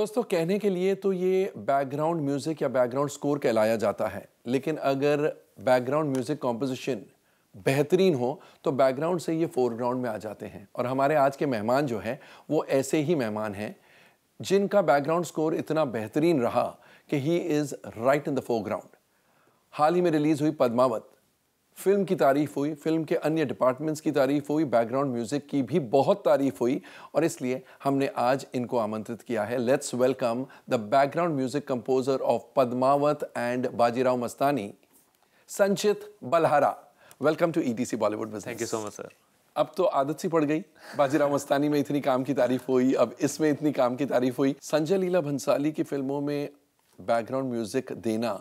दोस्तों कहने के लिए तो ये बैकग्राउंड म्यूज़िक या बैकग्राउंड स्कोर कहलाया जाता है लेकिन अगर बैकग्राउंड म्यूज़िक कॉम्पोजिशन बेहतरीन हो तो बैकग्राउंड से ये फोरग्राउंड में आ जाते हैं और हमारे आज के मेहमान जो हैं वो ऐसे ही मेहमान हैं जिनका बैकग्राउंड स्कोर इतना बेहतरीन रहा कि he is right in the foreground हाल ही में रिलीज़ हुई पद्मावत फिल्म की तारीफ हुई फिल्म के अन्य डिपार्टमेंट्स की तारीफ हुई बैकग्राउंड म्यूजिक की भी बहुत तारीफ हुई और इसलिए हमने आज इनको आमंत्रित किया है let's welcome the background music composer of Padmaavat and Bajirao Mastani Sanchit Balhara welcome to ETC Bollywood में thank you so much sir अब तो आदत सी पड़ गई बाजीराव मस्तानी में इतनी काम की तारीफ हुई अब इसमें इतनी काम की तारीफ हुई संजय लीला भंसाली की फिल्मों में बैकग्राउंड म्यूजिक देना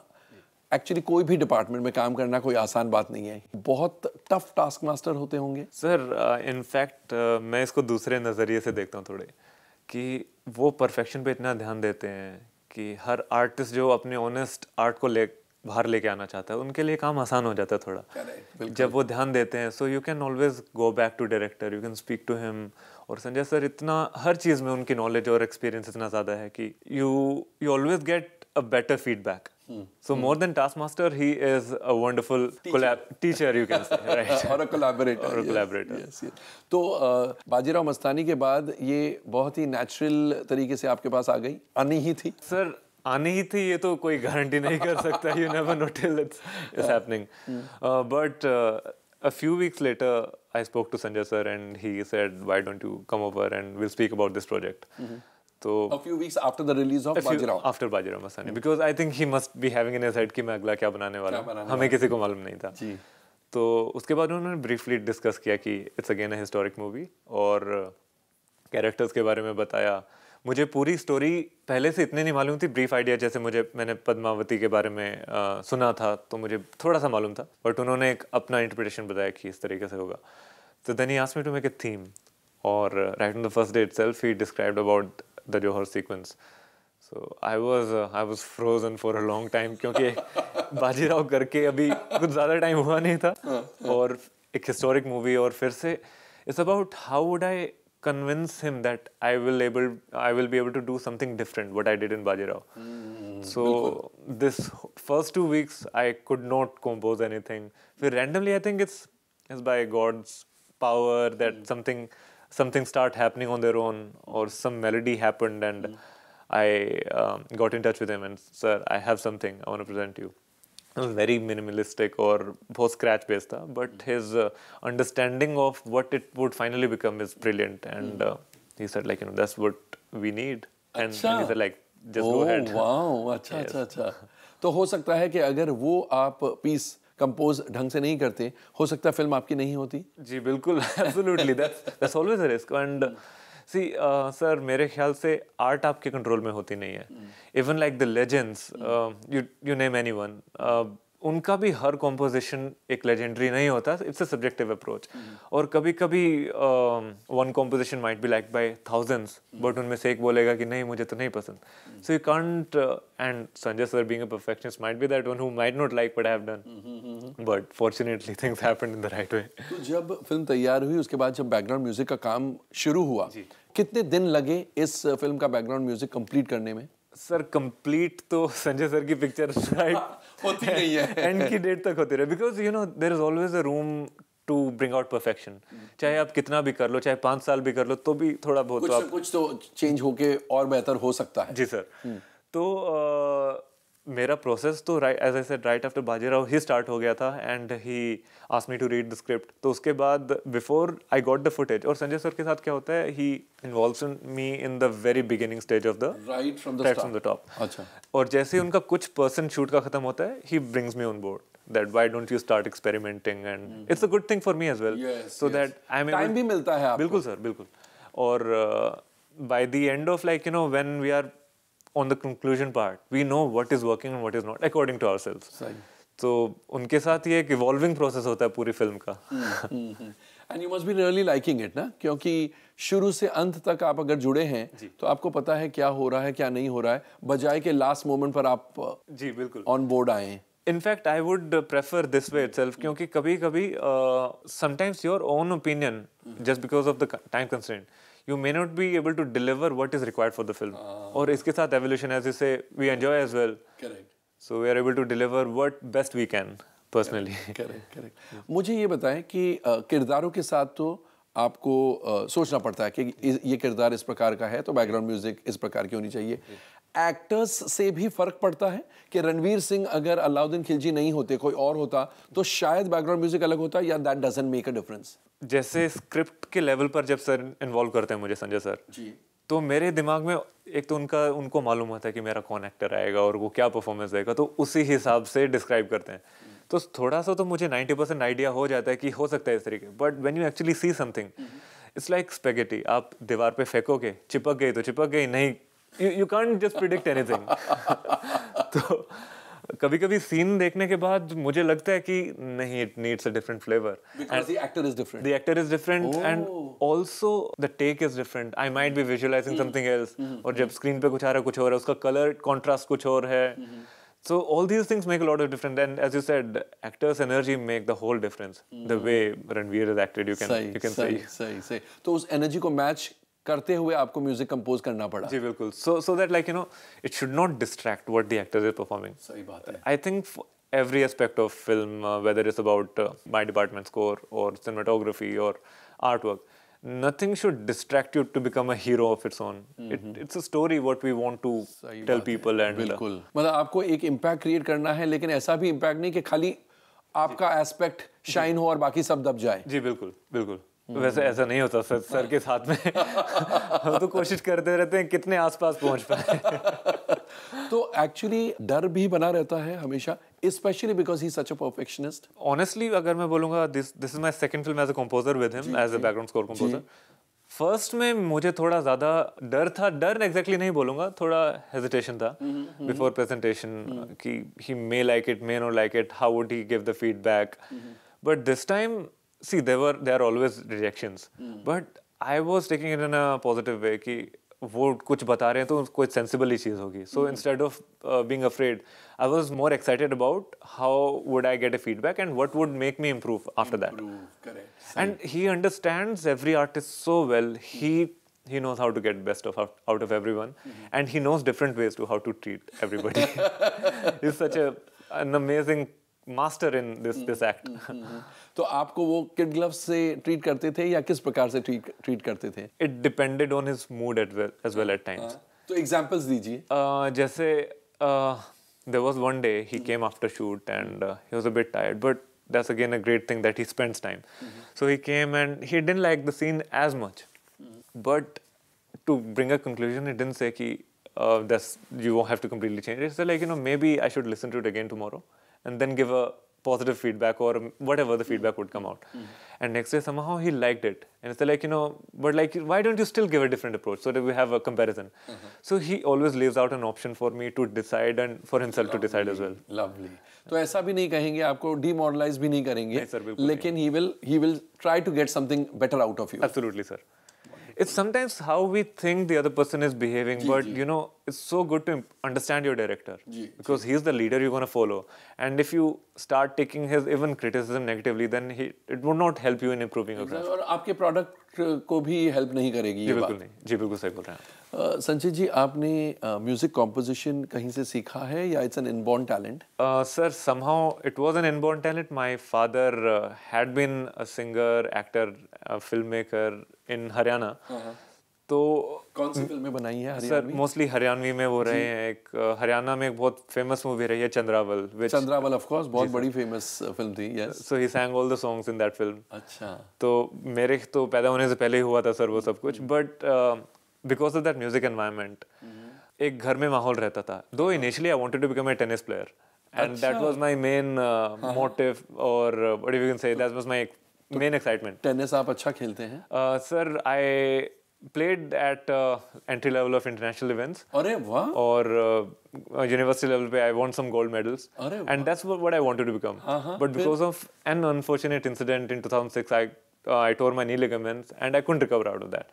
एक्चुअली कोई भी डिपार्टमेंट में काम करना कोई आसान बात नहीं है बहुत टफ टास्क मास्टर होते होंगे सर इनफैक्ट uh, uh, मैं इसको दूसरे नज़रिए से देखता हूँ थोड़े कि वो परफेक्शन पे इतना ध्यान देते हैं कि हर आर्टिस्ट जो अपने ऑनेस्ट आर्ट को ले बाहर लेके आना चाहता है उनके लिए काम आसान हो जाता है थोड़ा जब वो ध्यान देते हैं so you can always go back to director you can speak to him और संजय सर इतना हर चीज़ में उनकी नॉलेज और एक्सपीरियंस इतना ज़्यादा है कि you you always get a better feedback. Hmm. So hmm. more than taskmaster, he is a wonderful teacher, teacher you can say, right? और a collaborator. और a yes, collaborator. Yes, yes. तो बाजीराव मस्तानी के बाद ये बहुत ही natural तरीके से आपके पास आ गई आनी ही थी सर आनी ही थी ये तो कोई गारंटी नहीं कर सकता you never know till it's it's happening but a few weeks later, I spoke to Sanjay sir and he said, Why don't you come over and we'll speak about this project? Mm-hmm. तो a few weeks after the release of Bajirao after Bajirao Masani because I think he must be having in his head कि मैं अगला क्या बनाने वाला हूँ हमें किसी को मालूम नहीं था जी तो उसके बाद उन्होंने ब्रीफली डिस्कस किया कि it's again a historic movie और कैरेक्टर्स के बारे में बताया मुझे पूरी स्टोरी पहले से इतने नहीं मालूम थी ब्रीफ आइडिया जैसे मुझे मैंने पद्मावती के बारे में आ, सुना था तो मुझे थोड़ा सा मालूम था बट उन्होंने एक अपना इंटरप्रिटेशन बताया कि इस तरीके से होगा तो then he ask me to make a theme और right in the first day itself he described about the Johar sequence. So I was uh, I was frozen for a long time क्योंकि बाजीराव करके अभी कुछ ज़्यादा time हुआ नहीं था हाँ, हाँ। और एक हिस्टोरिक मूवी और फिर से it's about how would I convince him that I will able I will be able to do something different what I did in Bajirao so this first two weeks I could not compose anything फिर randomly I think it's it's by God's power that something something start happening on their own or some melody happened and mm. I um, got in touch with him and sir, I have something I want to present to you. It was very minimalistic or both scratch based, uh, but mm. his uh, understanding of what it would finally become is brilliant. And hmm. uh, he said like, you know, that's what we need. And, अच्छा? and he said like, just oh, go ahead. Wow, अच्छा, yes. अच्छा, अच्छा. तो हो सकता है कि अगर वो आप कंपोज ढंग से नहीं करते हो सकता फिल्म आपकी नहीं होती जी बिल्कुल absolutely that's always risk and see sir मेरे ख्याल से आर्ट आपके कंट्रोल में होती नहीं है even like the legends you you name anyone उनका भी हर कॉम्पोजिशन एक लेजेंडरी नहीं होता इट्स अ सब्जेक्टिव अप्रोच और कभी कभी one composition might be like by thousands but उनमें से एक बोलेगा कि नहीं मुझे तो नहीं पसंद so you can't and Sanjay sir being a perfectionist might be that one who might not like but I have done but fortunately things happened in the right way जब फिल्म तैयार हुई उसके बाद जब बैकग्राउंड म्यूजिक का काम शुरू हुआ कितने दिन लगे इस फिल्म का बैकग्राउंड म्यूजिक कंप्लीट करने में सर कंप्लीट तो संजय सर की पिक्चर राइट होती नहीं है एंड की डेट तक होती रहे because you know there is always a room to bring out perfection चाहे आप कितना भी कर लो चाहे पाँच साल भी कर लो तो भी थोड़ा बहुत कुछ, तो आप... कुछ तो चेंज होके और बेहतर हो सकता है जी सर हम्म। तो uh, मेरा प्रोसेस तो right as I said right after Bajirao he start हो गया था and he ask me to read the script तो उसके बाद before I got the footage और संजय सर के साथ क्या होता है he involve in me in the very beginning stage of the right from the from the top अच्छा और जैसे ही उनका कुछ पर्सन शूट का खत्म होता है he brings me on board that why don't you start experimenting and mm-hmm. it's a good thing for me as well yes, so yes. that time भी मिलता है आपको बिल्कुल सर बिल्कुल और uh, by the end of like you know when we are on the conclusion part we know what is working and what is not according to ourselves तो उनके साथ ये एक इवॉल्विंग प्रोसेस होता है पूरी फिल्म का end you must be really liking it ना क्योंकि शुरू से अंत तक आप अगर जुड़े हैं तो आपको पता है क्या हो रहा है क्या नहीं हो रहा है बजाय के लास्ट मोमेंट पर आप जी बिल्कुल ऑन बोर्ड आए in fact I would prefer this way itself क्योंकि कभी कभी sometimes your own opinion just because of the time constraint you may not be able to deliver what is required for the film और इसके साथ evolution as इसे we enjoy as well so we are able to deliver what best we can personally correct correct मुझे ये बताएं कि किरदारों के साथ तो आपको सोचना पड़ता है कि ये किरदार इस प्रकार का है तो बैकग्राउंड म्यूजिक इस प्रकार की होनी चाहिए एक्टर्स से भी फ़र्क पड़ता है कि रणवीर सिंह अगर अलाउद्दीन खिलजी नहीं होते कोई और होता तो शायद बैकग्राउंड म्यूजिक अलग होता या that doesn't make a difference जैसे स्क्रिप्ट के लेवल पर जब सर इन्वॉल्व करते हैं मुझे संजय सर जी तो मेरे दिमाग में एक तो उनका उनको मालूम होता है कि मेरा कौन एक्टर आएगा और वो क्या परफॉर्मेंस देगा तो उसी हिसाब से डिस्क्राइब करते हैं तो थोड़ा सा तो मुझे 90 परसेंट आइडिया हो जाता है कि हो सकता है इस तरीके but when you actually see something it's like spaghetti आप दीवार पे फेंकोगे चिपक गई तो चिपक गई नहीं you you can't just predict anything तो कभी कभी सीन देखने के बाद मुझे लगता है कि नहीं it needs a different flavour and the actor is different the actor is different and also the take is different I might be visualising something else और hmm. जब स्क्रीन पे कुछ आ रहा है कुछ और है उसका कलर कॉन्ट्रास्ट कुछ और है so hmm, all hmm. these things make a lot of difference, and as you said, actors' energy make the whole difference. Mm. The way Ranveer has acted, you can sahi, you सही सही तो उस energy को match करते हुए आपको music compose करना पड़ा जी बिल्कुल so so that like you know it should not distract what the actor is performing सही बात है I think every aspect of film whether is about my department score और सिनेमाटोग्राफी और art work nothing should distract you to become a hero of its own it's a story what we want to tell people and बिल्कुल मतलब आपको एक impact create करना है लेकिन ऐसा भी इंपैक्ट नहीं कि खाली आपका एस्पेक्ट शाइन हो और बाकी सब दब जाए जी बिल्कुल बिल्कुल हम्म। वैसे ऐसा नहीं होता सर सर के साथ में हम तो कोशिश करते रहते हैं कितने आसपास पहुंच पाए तो एक्चुअली डर भी बना रहता है हमेशा specially because he such a perfectionist honestly अगर मैं बोलूंगा this this is my second film as a composer with him as a background score composer first में मुझे थोड़ा ज़्यादा डर था डर एग्जैक्टली exactly नहीं बोलूंगा थोड़ा हेजिटेशन था बिफोर हम्म, प्रेजेंटेशन हम्म, कि he may like it may not like it how would he give the feedback but this time see there were there are always rejections mm. but I was taking it in a positive way कि वो कुछ बता रहे हैं तो कोई sensible ही चीज़ होगी so instead of being afraid I was more excited about how would I get a feedback and what would make me improve after that and he understands every artist so well he he knows how to get best of out, of everyone hmm. and he knows different ways to how to treat everybody he's such an amazing master in this this act तो आपको वो kid glove से treat करते थे या किस प्रकार से ट्रीट ट्रीट करते थे it depended on his mood at well as well at times तो एग्जांपल्स दीजिए uh, जैसे there was one day he came after shoot and he was a bit tired but that's again a great thing that he spends time so he came and he didn't like the scene as much but to bring a conclusion he didn't say कि that's you have to completely change it's like you know maybe I should listen to it again tomorrow and then give a positive feedback or whatever the feedback would come out. Mm. And next day somehow he liked it. And it's like, you know, but like, why don't you still give a different approach so that we have a comparison? Uh-huh. So he always leaves out an option for me to decide and for himself lovely, to decide as well. Lovely. तो ऐसा भी नहीं कहेंगे आपको demoralise भी नहीं करेंगे लेकिन he will he will try to get something better out of you absolutely sir it's sometimes how we think the other person is behaving, but you know, it's so good to understand your director because he's the leader you're going to follow. And if you start taking his even criticism negatively, then he, it would not help you in improving your craft. And your product will भी help नहीं Uh, Sanjay ji आपने music uh, composition कहीं से सीखा है या it's an inborn talent sir somehow it was an inborn talent my father had been a singer actor film maker in Haryana तो कौन सी फिल्में बनाई है सर मोस्टली हरियाणवी में वो रहे हैं एक हरियाणा uh, में एक बहुत फेमस मूवी रही है Chandrawal which, Chandrawal of course बहुत बड़ी फेमस फिल्म थी yes so he sang all the songs in that film अच्छा तो मेरे तो पैदा होने से पहले ही हुआ था सर वो सब कुछ but because of that music environment एक घर में माहौल रहता था दो initially I wanted to become a tennis player and that was my main motive और what you can say that was my main excitement tennis आप अच्छा खेलते हैं sir I played at entry level of international events अरे वाह और university uh, level पे I want some gold medals and that's what I wanted to become but because of an unfortunate incident in 2006 I I tore my knee ligaments and I couldn't recover out of that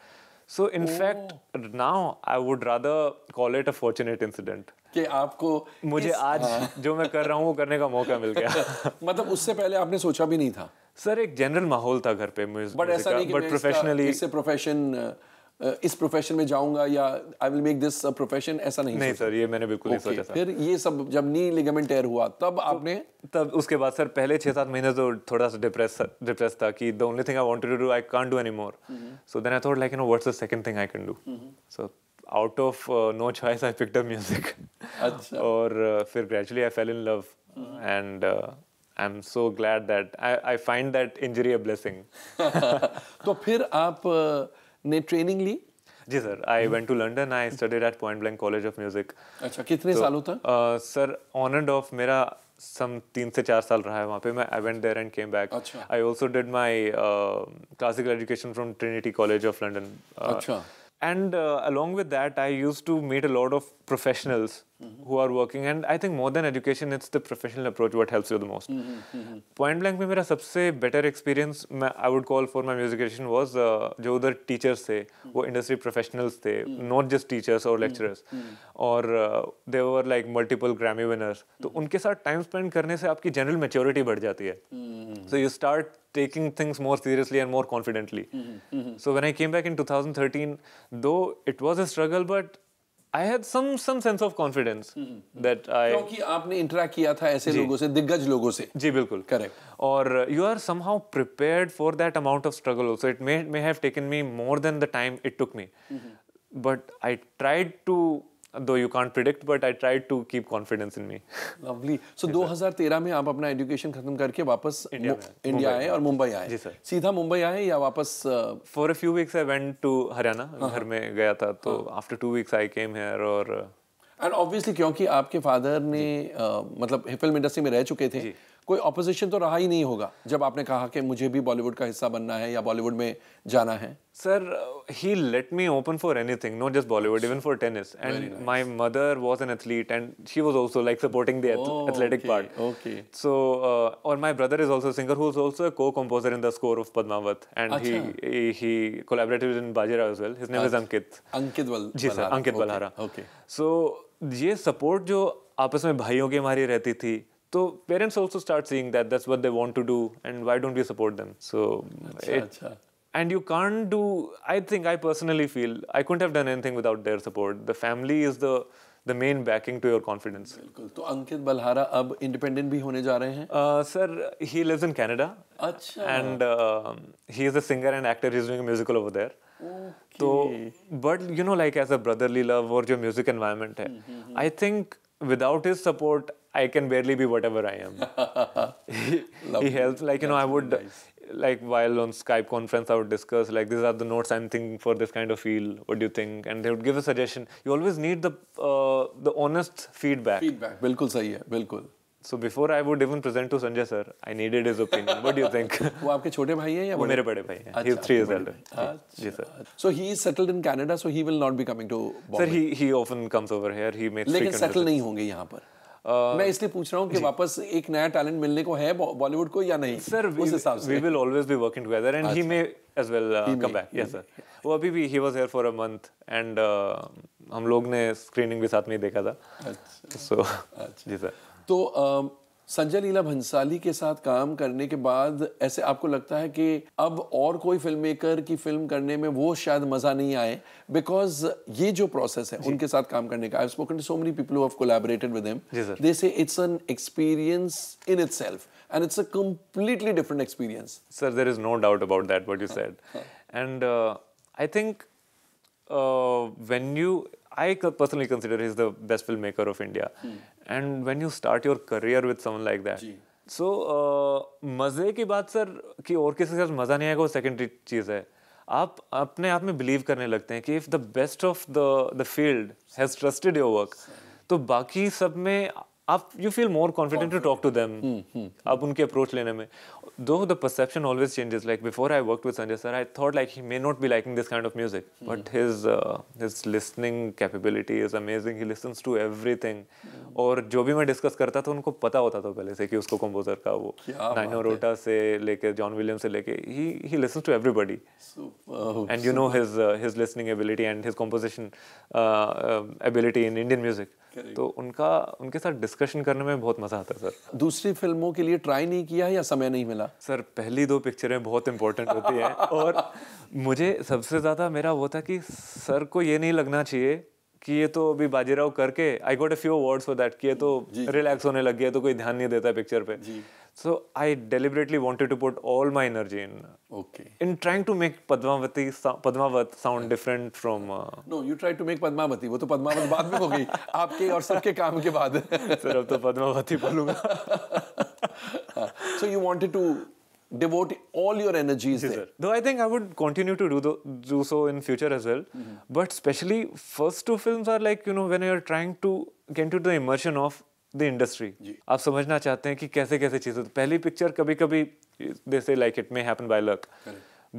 so in fact now I would rather call it a fortunate incident कि आपको मुझे इस... आज हाँ। जो मैं कर रहा हूँ वो करने का मौका मिल गया मतलब उससे पहले आपने सोचा भी नहीं था सर एक जनरल माहौल था घर पे बट ऐसा नहीं बट प्रोफेशनली इससे प्रोफेशन uh, इस प्रोफेशन में जाऊंगा या I will make this profession ऐसा नहीं नहीं सर ये मैंने बिल्कुल नहीं सोचा फिर ये सब जब नी लिगामेंट टेयर हुआ तब तो आपने तब उसके बाद सर पहले छः सात महीने तो थोड़ा सा डिप्रेस डिप्रेस था कि the only thing I wanted to do I can't do any more so then I thought like you know what's the second thing I can do so out of no choice I picked up music अच्छा और uh, फिर gradually I fell in love and I am so glad that I I find that injury a blessing तो फिर आप uh, ने training ली जी sir I went to London I studied at point blank college of music अच्छा कितने so, तो, सालों तक सर ऑन एंड ऑफ मेरा सम तीन से चार साल रहा है वहाँ पे मैं I went there and came back I also did my classical education from trinity college of London अच्छा and along with that I use to meet a lot of professionals mm-hmm. who are working and i think more than education it's the professional approach what helps you the most mm-hmm. Mm-hmm. point blank में मेरा सबसे better experience i would call for my music education was uh, jo other teachers mm-hmm. वो industry professionals mm-hmm. not just teachers or lecturers mm-hmm. or uh, they were like multiple grammy winners तो unke साथ time spend karne se aapki general maturity बढ़ जाती है so you start taking things more seriously and more confidently mm-hmm. Mm-hmm. so when i came back in 2013 though it was a struggle but I had some some sense of confidence that I क्योंकि आपने interact किया था ऐसे लोगों से दिग्गज लोगों से जी बिल्कुल करेक्ट और you are somehow prepared for that amount of struggle also it may may have taken me more than the time it took me but I tried to though you can't predict but i tried to keep confidence in me lovely so 2013 में आप अपना education खत्म करके वापस India आए और मुंबई आए जी sir सीधा मुंबई आए या वापस for a few weeks I went to Haryana घर हाँ। में गया था तो after two weeks I came here और एंड ऑब्वियसली क्योंकि आपके फादर ने मतलब फिल्म इंडस्ट्री में रह चुके थे कोई ऑपोजिशन तो रहा ही नहीं होगा जब आपने कहा कि मुझे भी बॉलीवुड का हिस्सा बनना है या बॉलीवुड में जाना है sir he let me open for any thing not just Bollywood even for tennis and my mother was an athlete and she was also like supporting the part okay so और my brother is also singer who also co-composer in the score of Padmaavat and he collaborative in Bajirao as well his name is Ankit Ankit ji sir Ankit Balhara okay so ये support जो आपस में भाइयों की हमारी रहती थी So parents also start seeing that that's what they want to do, and why don't we support them? So, and you can't do. I think I personally feel I couldn't have done anything without their support. The family is the the main backing to your confidence. So Ankit Balhara, ab independent bhi hone ja rahe hain. Sir, he lives in Canada. Achha. And um, he is a singer and actor. He's doing a musical over there. Okay. but you know, like as a brotherly love or your music environment, hmm, hmm, hmm. I think without his support. I can barely be whatever I am. he helps. Like, you know, I would, like, while on Skype conference, I would discuss, like, these are the notes I'm thinking for this kind of feel. What do you think? And they would give a suggestion. You always need the uh, the honest feedback. Feedback. Bilkul sahi hai. Bilkul. So before I would even present to Sanjay sir, I needed his opinion. What do you think? वो आपके छोटे भाई हैं या वो मेरे बड़े भाई three years older. जी sir. So he is settled in Canada, so he will not be coming to. Sir, he he often comes over here. He makes. लेकिन settle नहीं होंगे यहाँ पर. आ, मैं uh, इसलिए पूछ रहा हूँ कि वापस एक नया टैलेंट मिलने को है बॉलीवुड को या नहीं सर उस हिसाब से we will always be working together and he may as well come back yes sir वो अभी भी he was here for a month and हम लोग ने स्क्रीनिंग भी साथ में देखा था सो अच्छा। अच्छा। जी सर तो um, संजय लीला भंसाली के साथ काम करने के बाद ऐसे आपको लगता है कि अब और कोई फिल्म मेकर की फिल्म करने में वो शायद मज़ा नहीं आए बिकॉज ये जो प्रोसेस है उनके साथ काम करने का I spoken to so many people have collaborated with him they say it's an experience in itself and it's a completely different experience sir there is no doubt about that what you said and uh, i think uh, when you i personally consider he's the best filmmaker of india hmm. And when you start your career with someone like that so मज़े की बात sir कि और किसी के साथ मज़ा नहीं आएगा वो सेकेंडरी चीज़ है आप अपने आप में बिलीव करने लगते हैं कि if the best of the the field has trusted your work तो बाकी सब में आप you feel more confident to talk to them आप उनके अप्रोच लेने में though the perception always changes. Like before I worked with Sanjay sir, I thought like he may not be liking this kind of music, mm. but his uh, his listening capability is amazing. He listens to everything. Mm. और जो भी मैं discuss करता था उनको पता होता था पहले से कि उसको कंपोजर का वो नाइनो रोटा से लेके जॉन विलियम से लेके he he listens to everybody and you know his his listening ability and his composition ability in Indian music तो उनका उनके साथ डिस्कशन करने में बहुत मज़ा आता है सर दूसरी फिल्मों के लिए ट्राई नहीं किया या समय नहीं मिला सर पहली दो पिक्चरें बहुत इंपॉर्टेंट होती हैं और मुझे सबसे ज़्यादा मेरा वो था कि सर को ये नहीं लगना चाहिए कि ये तो अभी बाजीराव करके I got a few award for that कि ये तो रिलैक्स होने लग गया तो कोई ध्यान नहीं देता पिक्चर पे so I deliberately wanted to put all my energy in okay in trying to make Padmavati Padmaavat sound different from no you try to make Padmavati वो तो पद्मावत बाद में हो गई आपके और सबके काम के बाद सर अब तो पद्मावती बोलूंगा so you wanted to devote all your energies yes, there. Sir. Though I think I would continue to do, the, do so in future as well. Mm -hmm. But especially first two films are like, you know, when you're trying to get into the immersion of the industry आप समझना चाहते हैं कि कैसे कैसे चीज़ें पहली picture कभी कभी जैसे like it may happen by luck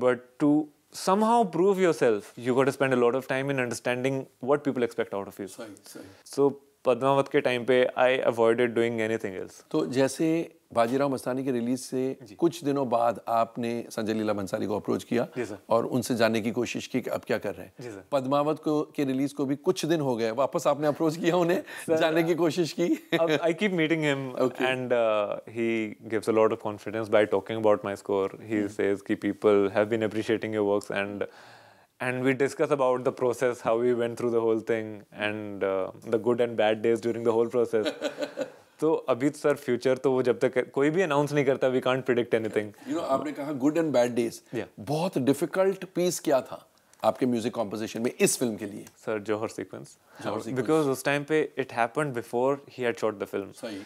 but to somehow prove yourself you got to spend a lot of time in understanding what people expect out of you sahi, sahi. so Padmavat ke time pe, I avoided doing anything else. तो जैसे बाजीराव मस्तानी के release से कुछ दिनों बाद आपने संजय लीला भंसाली को approach किया और उनसे जानने की कोशिश की कि अब क्या कर रहे हैं पद्मावत को के रिलीज को भी कुछ दिन हो गए वापस आपने अप्रोच किया उन्हें Sir, जानने की कोशिश की I keep meeting him and he gives a lot of confidence by talking about my score he says कि people have been appreciating your works and and we discuss about the process how we went through the whole thing and the good and bad days during the whole process तो अभी तो sir future तो वो जब तक कोई भी announce नहीं करता we can't predict anything you know आपने कहा गुड एंड बैड डेज बहुत डिफिकल्ट पीस क्या था आपके म्यूजिक कॉम्पोजिशन में इस फिल्म के लिए सर जौहर सीक्वेंस बिकॉज उस टाइम पे it happened before he had shot the film सही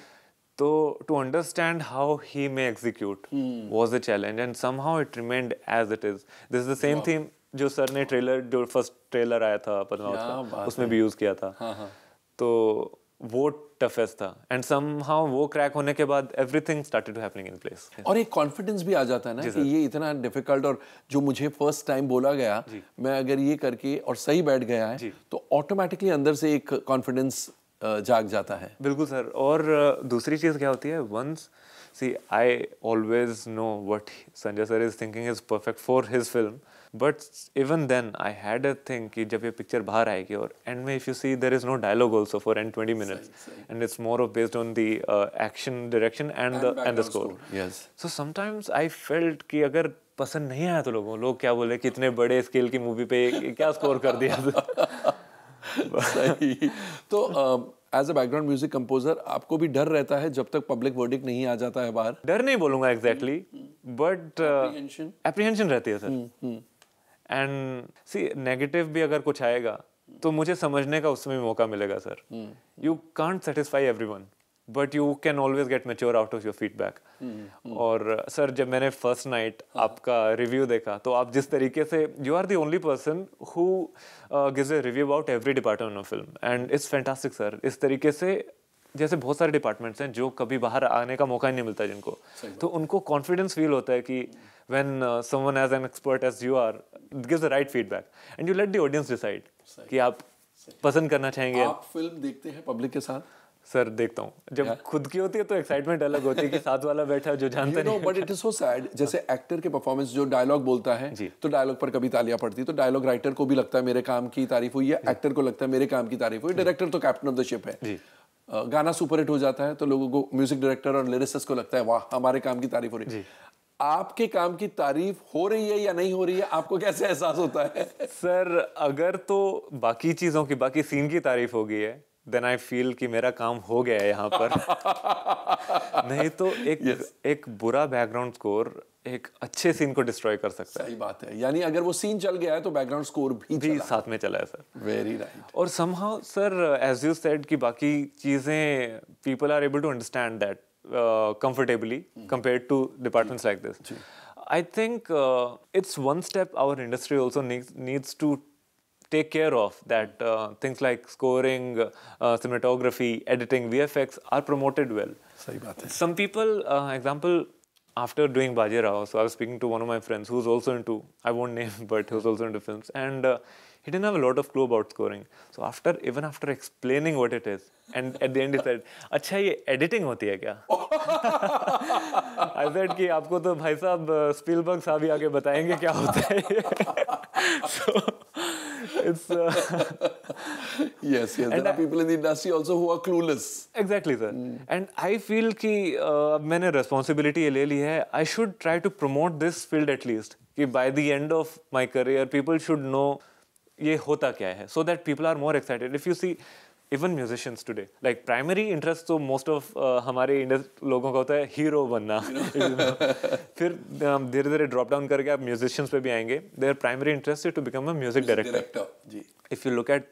तो to understand how he may execute was a challenge and somehow it remained as it is this the same theme जो sir ने trailer जो first trailer आया था पद्मावत का उसमें भी यूज किया था हाँ, हाँ। तो वो टफेस्ट था एंड सम हाउ वो क्रैक होने के बाद everything started happening in place और एक कॉन्फिडेंस भी आ जाता है ना कि ये इतना डिफिकल्ट और जो मुझे फर्स्ट टाइम बोला गया मैं अगर ये करके और सही बैठ गया है तो ऑटोमेटिकली अंदर से एक कॉन्फिडेंस जाग जाता है बिल्कुल सर और दूसरी चीज़ क्या होती है once see I always know what Sanjay sir is thinking is perfect for his film but even then I had a thing कि जब ये पिक्चर बाहर आएगी और एंड में if you see there is no dialogue also for end twenty minutes and it's more of based on the action direction and and the score so sometimes I felt कि अगर पसंद नहीं आया तो लोगों लोग क्या बोले कितने बड़े स्केल की मूवी पे क्या स्कोर कर दिया तो as a background music composer आपको भी डर रहता है जब तक पब्लिक वर्डिक नहीं आ जाता है बाहर डर नहीं बोलूंगा एग्जैक्टली बट एप्रीहेंशन रहती है सर एंड सी नेगेटिव भी अगर कुछ आएगा तो मुझे समझने का उसमें भी मौका मिलेगा sir you can't satisfy every one but you can always get mature out of your feedback और सर जब मैंने फर्स्ट नाइट हाँ। आपका रिव्यू देखा तो आप जिस तरीके से you are the only person who gives a review about every department of film and it's fantastic sir इस तरीके से जैसे बहुत सारे डिपार्टमेंट्स हैं जो कभी बाहर आने का मौका ही नहीं मिलता जिनको तो उनको कॉन्फिडेंस फील होता है कि when uh, as an expert as you are are gives right feedback and you let let audience decide कि आप पसंद करना चाहेंगे आप फिल्म देखते हैं पब्लिक के साथ सर देखता हूँ जब yeah. खुद की होती है तो एक्साइटमेंट अलग होती है कि साथ वाला बैठा जो जानता you know, नहीं but it is so sad जैसे एक्टर हाँ। के परफॉर्मेंस जो डायलॉग बोलता है जी. तो डायलॉग पर कभी तालियां पड़ती है तो डायलॉग राइटर को भी लगता है मेरे काम की तारीफ हुई है एक्टर को लगता है मेरे काम की तारीफ हुई डायरेक्टर तो कैप्टन ऑफ द शिप है जी. गाना सुपर हिट हो जाता है तो लोगों को म्यूजिक डायरेक्टर और लिरिसिस्ट को लगता है वाह हमारे काम की तारीफ हो रही है आपके काम की तारीफ हो रही है या नहीं हो रही है आपको कैसे एहसास होता है सर अगर तो बाकी चीज़ों की बाकी सीन की तारीफ हो गई है देन आई फील कि मेरा काम हो गया है यहाँ पर नहीं तो एक yes. एक बुरा बैकग्राउंड स्कोर एक अच्छे सीन को डिस्ट्रॉय कर सकता सही है सही बात है यानी अगर वो सीन चल गया है तो बैकग्राउंड स्कोर भी भी चला साथ में चला है सर वेरी राइट right. और somehow sir as you said कि बाकी चीज़ें people are able to understand that comfortably compare to departments like this I think it's one step our industry also needs to take care of that uh, things like scoring, uh, cinematography, editing, VFX are promoted well. Some people, uh, example, after doing Bajirao, so I was speaking to one of my friends who's also into, I won't name, but who's also into films, and uh, he didn't have a lot of clue about scoring. So after, even after explaining what it is, and at the end he said, अच्छा ये editing होती है क्या? I said कि आपको तो भाई साहब uh, Spielberg साहब ही आके बताएंगे क्या होता है so, it's uh, yes yes there I, are people in the industry also who are clueless exactly sir mm. and i feel ki uh, maine responsibility le li hai i should try to promote this field at least ki by the end of my career people should know ये होता क्या है so that people are more excited if you see even musicians today like primary interest तो most of uh, हमारे लोगों का होता है हीरो बनना फिर धीरे धीरे ड्रॉप डाउन करके आप म्यूजिशियंस पे भी आएंगे their primary interest to become a music director if you look at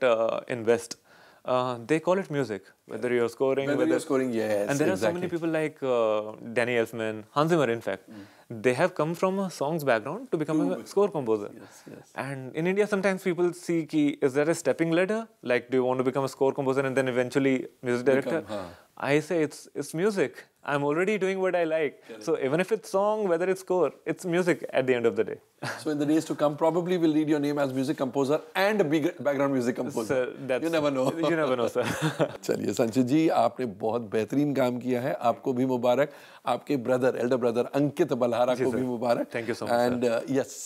in west uh, they call it music, whether you're scoring. Whether, whether you're scoring, yes. And there exactly. are so many people like uh, Danny Elfman, Hans Zimmer, in fact. Mm. They have come from a songs background to become Ooh. a score composer. Yes, yes. And in India, sometimes people see, ki, is there a stepping ladder? Like, do you want to become a score composer and then eventually music director? Become, huh. I say it's it's music. I'm already doing what I like. So even if it's song, whether it's score, it's music at the end of the day. so in the days to come, probably we'll read your name as music composer and a background music composer. Sir, you never know. you never know, sir. चलिए संचित जी आपने बहुत बेहतरीन काम किया है आपको भी मुबारक आपके brother elder brother Ankit Balhara को भी मुबारक thank you so much and yes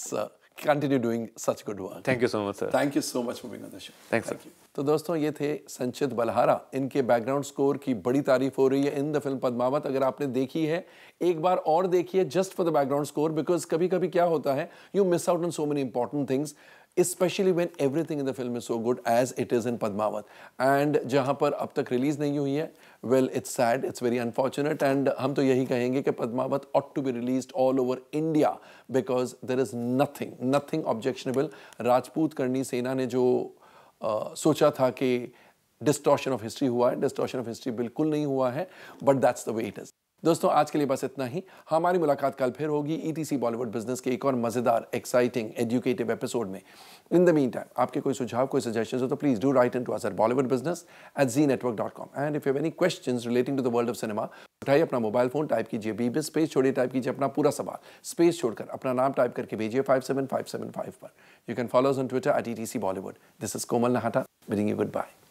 continue doing such good work thank you so much sir thank you so much for being on the show thank you तो दोस्तों ये थे संचित बलहारा इनके बैकग्राउंड स्कोर की बड़ी तारीफ हो रही है इन द फिल्म पद्मावत अगर आपने देखी है एक बार और देखिए just for the background score because कभी कभी क्या होता है you miss out on so many important things specially when every thing in the film is so good as it is in Padmaavat and जहाँ पर अब तक रिलीज़ नहीं हुई है well it's sad it's very unfortunate and हम तो यही कहेंगे कि Padmaavat ought to be release all over India because there is nothing nothing objectionable Rajput Karni Sena ने जो uh, सोचा था कि डिस्टॉशन ऑफ हिस्ट्री हुआ है डिस्टॉशन ऑफ हिस्ट्री बिल्कुल नहीं हुआ है but that's the way it is दोस्तों आज के लिए बस इतना ही हमारी मुलाकात कल फिर होगी ईटीसी बॉलीवुड बिजनेस के एक और मजेदार एक्साइटिंग एजुकेटिव एपिसोड में इन द मीन टाइम आपके कोई सुझाव कोई सजेशन हो तो please do write in to आसर Bollywood business at Zee network dot com and if you any question relating to the world of cinema उठाइए अपना मोबाइल फोन टाइप कीजिए बीबी स्पेस छोड़िए टाइप कीजिए अपना पूरा सवाल स्पेस छोड़कर अपना नाम टाइप करके भेजिए five seven five seven five पर you can follows on Twitter at E T C Bollywood this is Komal Nahata bidding you good bye